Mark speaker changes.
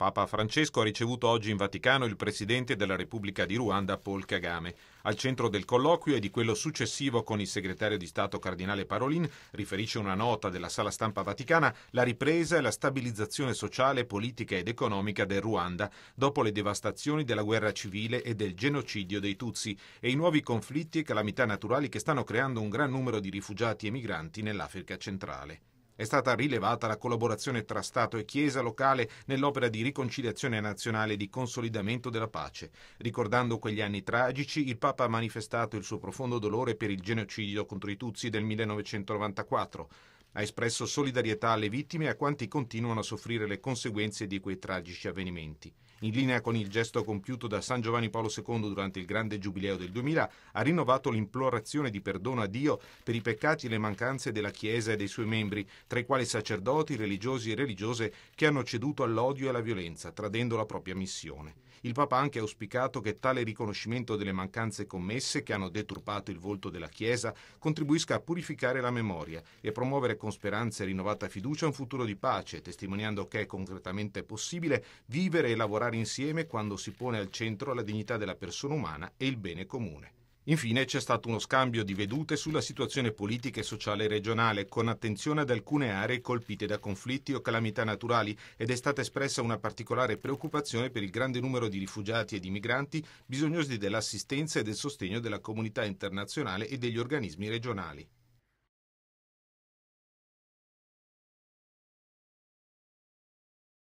Speaker 1: Papa Francesco ha ricevuto oggi in Vaticano il presidente della Repubblica di Ruanda, Paul Kagame. Al centro del colloquio e di quello successivo con il segretario di Stato Cardinale Parolin, riferisce una nota della sala stampa vaticana, la ripresa e la stabilizzazione sociale, politica ed economica del Ruanda, dopo le devastazioni della guerra civile e del genocidio dei Tutsi e i nuovi conflitti e calamità naturali che stanno creando un gran numero di rifugiati e migranti nell'Africa centrale. È stata rilevata la collaborazione tra Stato e Chiesa locale nell'opera di riconciliazione nazionale e di consolidamento della pace. Ricordando quegli anni tragici, il Papa ha manifestato il suo profondo dolore per il genocidio contro i Tuzzi del 1994 ha espresso solidarietà alle vittime e a quanti continuano a soffrire le conseguenze di quei tragici avvenimenti in linea con il gesto compiuto da San Giovanni Paolo II durante il grande giubileo del 2000, ha rinnovato l'implorazione di perdono a Dio per i peccati e le mancanze della Chiesa e dei suoi membri, tra i quali sacerdoti, religiosi e religiose che hanno ceduto all'odio e alla violenza, tradendo la propria missione. Il Papa ha anche auspicato che tale riconoscimento delle mancanze commesse che hanno deturpato il volto della Chiesa contribuisca a purificare la memoria e a promuovere con speranza e rinnovata fiducia un futuro di pace, testimoniando che è concretamente possibile vivere e lavorare lavorare insieme quando si pone al centro la dignità della persona umana e il bene comune. Infine c'è stato uno scambio di vedute sulla situazione politica e sociale regionale, con attenzione ad alcune aree colpite da conflitti o calamità naturali ed è stata espressa una particolare preoccupazione per il grande numero di rifugiati e di migranti bisognosi dell'assistenza e del sostegno della comunità internazionale e degli organismi regionali.